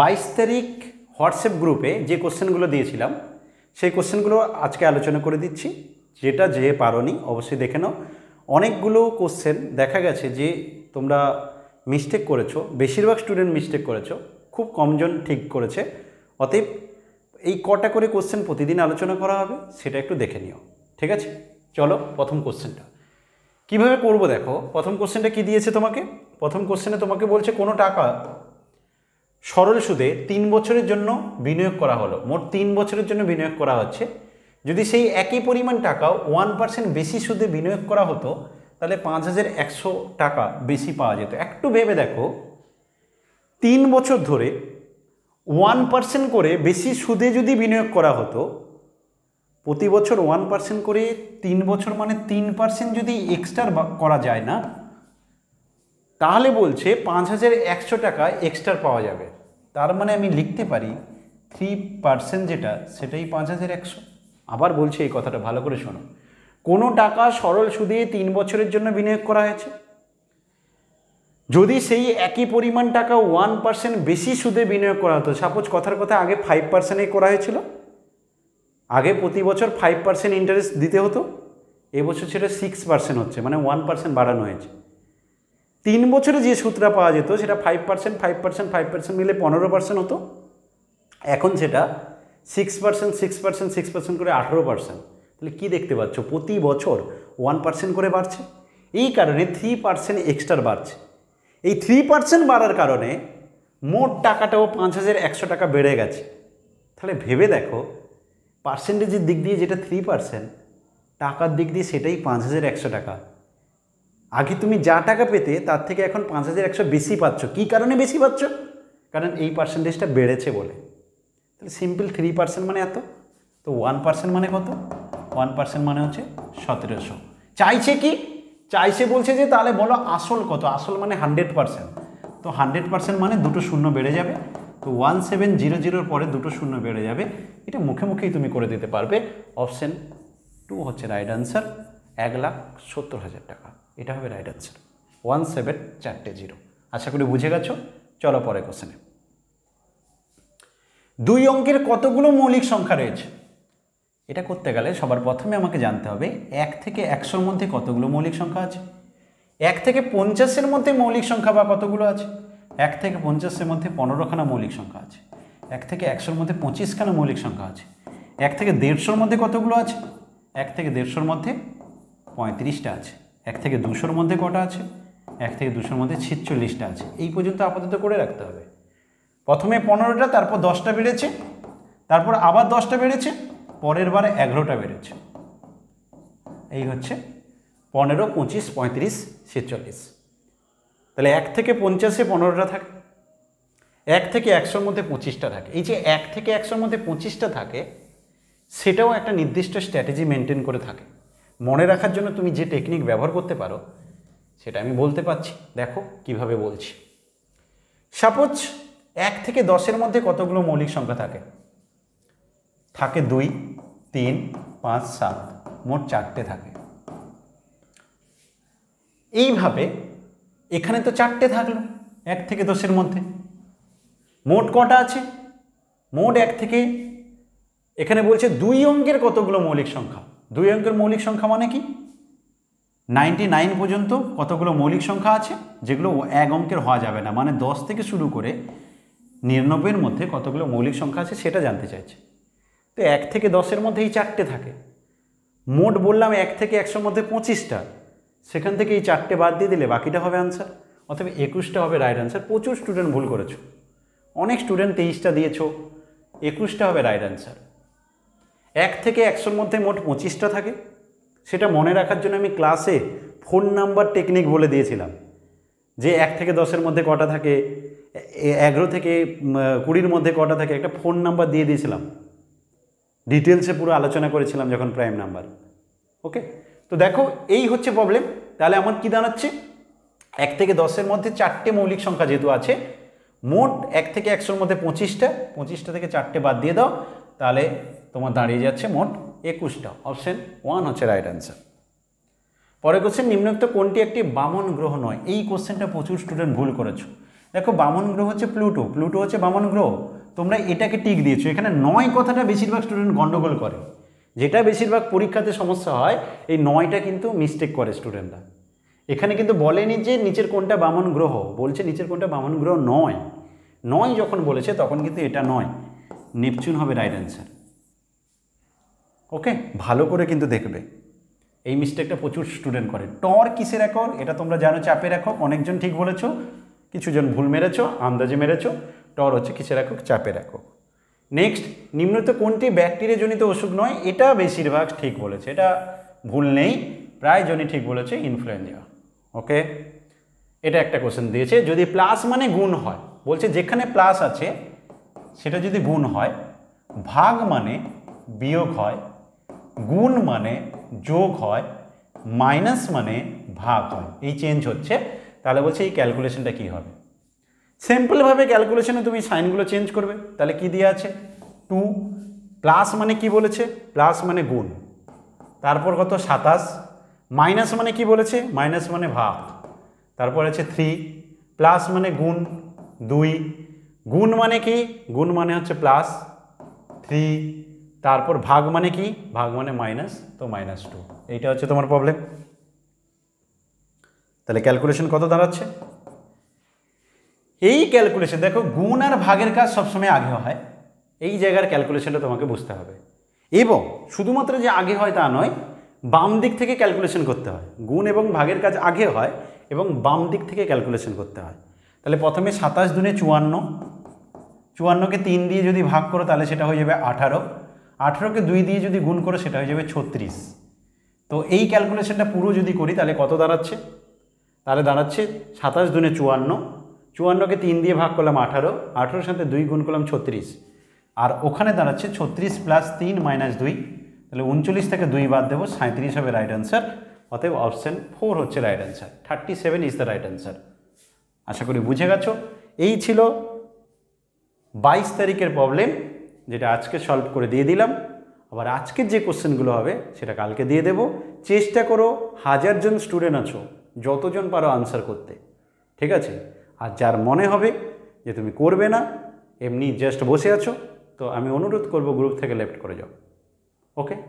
বাইশ তারিখ হোয়াটসঅ্যাপ গ্রুপে যে কোশ্চেনগুলো দিয়েছিলাম সেই কোশ্চেনগুলো আজকে আলোচনা করে দিচ্ছি যেটা যে নি অবশ্যই দেখে নাও অনেকগুলো কোশ্চেন দেখা গেছে যে তোমরা মিস্টেক করেছো বেশিরভাগ স্টুডেন্ট মিস্টেক করেছো খুব কমজন ঠিক করেছে অতএব এই কটা করে কোশ্চেন প্রতিদিন আলোচনা করা হবে সেটা একটু দেখে নিও ঠিক আছে চলো প্রথম কোশ্চেনটা কিভাবে করব দেখো প্রথম কোশ্চেনটা কি দিয়েছে তোমাকে প্রথম কোশ্চেনে তোমাকে বলছে কোনো টাকা সরল সুদে তিন বছরের জন্য বিনিয়োগ করা হলো মোট তিন বছরের জন্য বিনিয়োগ করা হচ্ছে যদি সেই একই পরিমাণ টাকা ওয়ান পার্সেন্ট বেশি সুদে বিনিয়োগ করা হতো তাহলে পাঁচ হাজার একশো টাকা বেশি পাওয়া যেত একটু ভেবে দেখো তিন বছর ধরে ওয়ান পার্সেন্ট করে বেশি সুদে যদি বিনিয়োগ করা হতো প্রতি বছর ওয়ান পার্সেন্ট করে তিন বছর মানে তিন পার্সেন্ট যদি এক্সট্রা করা যায় না তাহলে বলছে পাঁচ হাজার একশো টাকা এক্সট্রা পাওয়া যাবে তার মানে আমি লিখতে পারি থ্রি পার্সেন্ট যেটা সেটাই পাঁচ হাজার একশো আবার বলছে এই কথাটা ভালো করে শোনো কোনো টাকা সরল সুদে তিন বছরের জন্য বিনিয়োগ করা হয়েছে যদি সেই একই পরিমাণ টাকা ওয়ান পার্সেন্ট বেশি সুদে বিনিয়োগ করা হতো সাপোজ কথার কথা আগে ফাইভ পার্সেন্টে করা হয়েছিল আগে প্রতি বছর ফাইভ পার্সেন্ট ইন্টারেস্ট দিতে হতো এবছর সেটা সিক্স পার্সেন্ট হচ্ছে মানে ওয়ান পার্সেন্ট বাড়ানো হয়েছে তিন বছরে যে সুদটা পাওয়া যেত সেটা five percent five percent five percent মিলে পনেরো পার্সেন্ট হতো এখন সেটা six percent six percent six percent করে আঠেরো পার্সেন্ট তাহলে কী দেখতে পাচ্ছ প্রতি বছর ওয়ান পার্সেন্ট করে বাড়ছে এই কারণে থ্রি পার্সেন্ট এক্সট্রা বাড়ছে এই থ্রি পার্সেন্ট বাড়ার কারণে মোট টাকাটাও পাঁচ হাজার একশো টাকা বেড়ে গেছে তাহলে ভেবে দেখো পার্সেন্টেজের দিক দিয়ে যেটা থ্রি পার্সেন্ট টাকার দিক দিয়ে সেটাই পাঁচ হাজার একশো টাকা আগে তুমি যা টাকা পেতে তার থেকে এখন পাঁচ হাজার একশো বেশি পাচ্ছ কী কারণে বেশি পাচ্ছ কারণ এই পার্সেন্টেজটা বেড়েছে বলে তাহলে সিম্পল থ্রি পার্সেন্ট মানে এত তো ওয়ান পার্সেন্ট মানে কত ওয়ান পার্সেন্ট মানে হচ্ছে সতেরোশো চাইছে কি চাইছে বলছে যে তাহলে বলো আসল কত আসল মানে হান্ড্রেড পার্সেন্ট তো হান্ড্রেড পার্সেন্ট মানে দুটো শূন্য বেড়ে যাবে তো ওয়ান সেভেন জিরো জিরোর পরে দুটো শূন্য বেড়ে যাবে এটা মুখে মুখেই তুমি করে দিতে পারবে অপশান টু হচ্ছে রাইট আনসার এক লাখ সত্তর হাজার টাকা এটা হবে রাইট অ্যান্সার ওয়ান সেভেন চারটে জিরো আশা করি বুঝে গেছ চলো পরে কোশ্চেনে দুই অঙ্কের কতগুলো মৌলিক সংখ্যা রয়েছে এটা করতে গেলে সবার প্রথমে আমাকে জানতে হবে এক থেকে একশোর মধ্যে কতগুলো মৌলিক সংখ্যা আছে এক থেকে পঞ্চাশের মধ্যে মৌলিক সংখ্যা বা কতগুলো আছে এক থেকে পঞ্চাশের মধ্যে পনেরোখানা মৌলিক সংখ্যা আছে এক থেকে একশোর মধ্যে পঁচিশখানা মৌলিক সংখ্যা আছে এক থেকে দেড়শোর মধ্যে কতগুলো আছে এক থেকে দেড়শোর মধ্যে পঁয়ত্রিশটা আছে এক থেকে দুশোর মধ্যে কটা আছে এক থেকে দুশোর মধ্যে ছিচল্লিশটা আছে এই পর্যন্ত আপাতত করে রাখতে হবে প্রথমে পনেরোটা তারপর দশটা বেড়েছে তারপর আবার দশটা বেড়েছে পরের বারে এগারোটা বেড়েছে এই হচ্ছে পনেরো পঁচিশ পঁয়ত্রিশ ছেচল্লিশ তাহলে এক থেকে পঞ্চাশে পনেরোটা থাকে এক থেকে একশোর মধ্যে পঁচিশটা থাকে এই যে এক থেকে একশোর মধ্যে পঁচিশটা থাকে সেটাও একটা নির্দিষ্ট স্ট্র্যাটেজি মেনটেন করে থাকে মনে রাখার জন্য তুমি যে টেকনিক ব্যবহার করতে পারো সেটা আমি বলতে পারছি দেখো কিভাবে বলছি সাপোজ এক থেকে দশের মধ্যে কতগুলো মৌলিক সংখ্যা থাকে থাকে দুই তিন পাঁচ সাত মোট চারটে থাকে এইভাবে এখানে তো চারটে থাকলো এক থেকে দশের মধ্যে মোট কটা আছে মোট এক থেকে এখানে বলছে দুই অঙ্কের কতগুলো মৌলিক সংখ্যা দুই অঙ্কের মৌলিক সংখ্যা মানে কি নাইনটি নাইন পর্যন্ত কতগুলো মৌলিক সংখ্যা আছে যেগুলো এক অঙ্কের হওয়া যাবে না মানে দশ থেকে শুরু করে নিরানব্বইয়ের মধ্যে কতগুলো মৌলিক সংখ্যা আছে সেটা জানতে চাইছে তো এক থেকে দশের মধ্যে এই চারটে থাকে মোট বললাম এক থেকে একশোর মধ্যে পঁচিশটা সেখান থেকে এই চারটে বাদ দিয়ে দিলে বাকিটা হবে আনসার অথবা একুশটা হবে রাইট আনসার প্রচুর স্টুডেন্ট ভুল করেছো অনেক স্টুডেন্ট তেইশটা দিয়েছো একুশটা হবে রাইট আনসার এক থেকে একশোর মধ্যে মোট পঁচিশটা থাকে সেটা মনে রাখার জন্য আমি ক্লাসে ফোন নাম্বার টেকনিক বলে দিয়েছিলাম যে এক থেকে দশের মধ্যে কটা থাকে এগারো থেকে কুড়ির মধ্যে কটা থাকে একটা ফোন নাম্বার দিয়ে দিয়েছিলাম ডিটেলসে পুরো আলোচনা করেছিলাম যখন প্রাইম নাম্বার ওকে তো দেখো এই হচ্ছে প্রবলেম তাহলে আমার কী দাঁড়াচ্ছে এক থেকে দশের মধ্যে চারটে মৌলিক সংখ্যা যেহেতু আছে মোট এক থেকে একশোর মধ্যে পঁচিশটা পঁচিশটা থেকে চারটে বাদ দিয়ে দাও তাহলে তোমার দাঁড়িয়ে যাচ্ছে মোট একুশটা অপশন ওয়ান হচ্ছে রাইট অ্যান্সার পরে কোশ্চেন নিম্নোক্ত কোনটি একটি বামন গ্রহ নয় এই কোশ্চেনটা প্রচুর স্টুডেন্ট ভুল করেছো দেখো বামন গ্রহ হচ্ছে প্লুটো প্লুটো হচ্ছে বামন গ্রহ তোমরা এটাকে টিক দিয়েছো এখানে নয় কথাটা বেশিরভাগ স্টুডেন্ট গণ্ডগোল করে যেটা বেশিরভাগ পরীক্ষাতে সমস্যা হয় এই নয়টা কিন্তু মিস্টেক করে স্টুডেন্টরা এখানে কিন্তু বলেনি যে নিচের কোনটা বামন গ্রহ বলছে নিচের কোনটা বামন গ্রহ নয় নয় যখন বলেছে তখন কিন্তু এটা নয় নেপচুন হবে রাইট অ্যান্সার ওকে ভালো করে কিন্তু দেখবে এই মিস্টেকটা প্রচুর স্টুডেন্ট করে টর কিসের একক এটা তোমরা জানো চাপে রাখো অনেকজন ঠিক বলেছো কিছুজন ভুল মেরেছো আন্দাজে মেরেছো টর হচ্ছে কিসের একক চাপে রাখো নেক্সট নিম্নত কোনটি ব্যাকটেরিয়াজনিত অসুখ নয় এটা বেশিরভাগ ঠিক বলেছে এটা ভুল নেই প্রায় জনই ঠিক বলেছে ইনফ্লুয়েঞ্জা ওকে এটা একটা কোশ্চেন দিয়েছে যদি প্লাস মানে গুণ হয় বলছে যেখানে প্লাস আছে সেটা যদি গুণ হয় ভাগ মানে বিয়োগ হয় গুণ মানে যোগ হয় মাইনাস মানে ভাগ হয় এই চেঞ্জ হচ্ছে তাহলে বলছে এই ক্যালকুলেশনটা কি হবে সিম্পলভাবে ক্যালকুলেশনে তুমি সাইনগুলো চেঞ্জ করবে তাহলে কি দিয়ে আছে টু প্লাস মানে কি বলেছে প্লাস মানে গুণ তারপর কত সাতাশ মাইনাস মানে কি বলেছে মাইনাস মানে ভাগ তারপর আছে থ্রি প্লাস মানে গুণ দুই গুণ মানে কি গুণ মানে হচ্ছে প্লাস থ্রি তারপর ভাগ মানে কি ভাগ মানে মাইনাস তো মাইনাস টু এইটা হচ্ছে তোমার প্রবলেম তাহলে ক্যালকুলেশন কত দাঁড়াচ্ছে এই ক্যালকুলেশন দেখো গুণ আর ভাগের কাজ সবসময় আগে হয় এই জায়গার ক্যালকুলেশনটা তোমাকে বুঝতে হবে এবং শুধুমাত্র যে আগে হয় তা নয় বাম দিক থেকে ক্যালকুলেশন করতে হয় গুণ এবং ভাগের কাজ আগে হয় এবং বাম দিক থেকে ক্যালকুলেশন করতে হয় তাহলে প্রথমে সাতাশ দুনে চুয়ান্ন চুয়ান্নকে তিন দিয়ে যদি ভাগ করো তাহলে সেটা হয়ে যাবে আঠারো আঠেরোকে দুই দিয়ে যদি গুণ করে সেটা হয়ে যাবে ছত্রিশ তো এই ক্যালকুলেশনটা পুরো যদি করি তাহলে কত দাঁড়াচ্ছে তাহলে দাঁড়াচ্ছে সাতাশ দুনে চুয়ান্ন চুয়ান্নকে তিন দিয়ে ভাগ করলাম আঠারো আঠেরোর সাথে দুই গুণ করলাম ছত্রিশ আর ওখানে দাঁড়াচ্ছে ছত্রিশ প্লাস তিন মাইনাস দুই তাহলে উনচল্লিশ থেকে দুই বাদ দেবো সাঁত্রিশ হবে রাইট অ্যান্সার অতএব অপশান ফোর হচ্ছে right answer thirty seven is the right answer আশা করি বুঝে গেছো এই ছিল বাইশ তারিখের প্রবলেম যেটা আজকে সলভ করে দিয়ে দিলাম আবার আজকের যে কোশ্চেনগুলো হবে সেটা কালকে দিয়ে দেব চেষ্টা করো হাজারজন স্টুডেন্ট আছো যতজন পারো আনসার করতে ঠিক আছে আর যার মনে হবে যে তুমি করবে না এমনি জাস্ট বসে আছো তো আমি অনুরোধ করব গ্রুপ থেকে লেফট করে যাও ওকে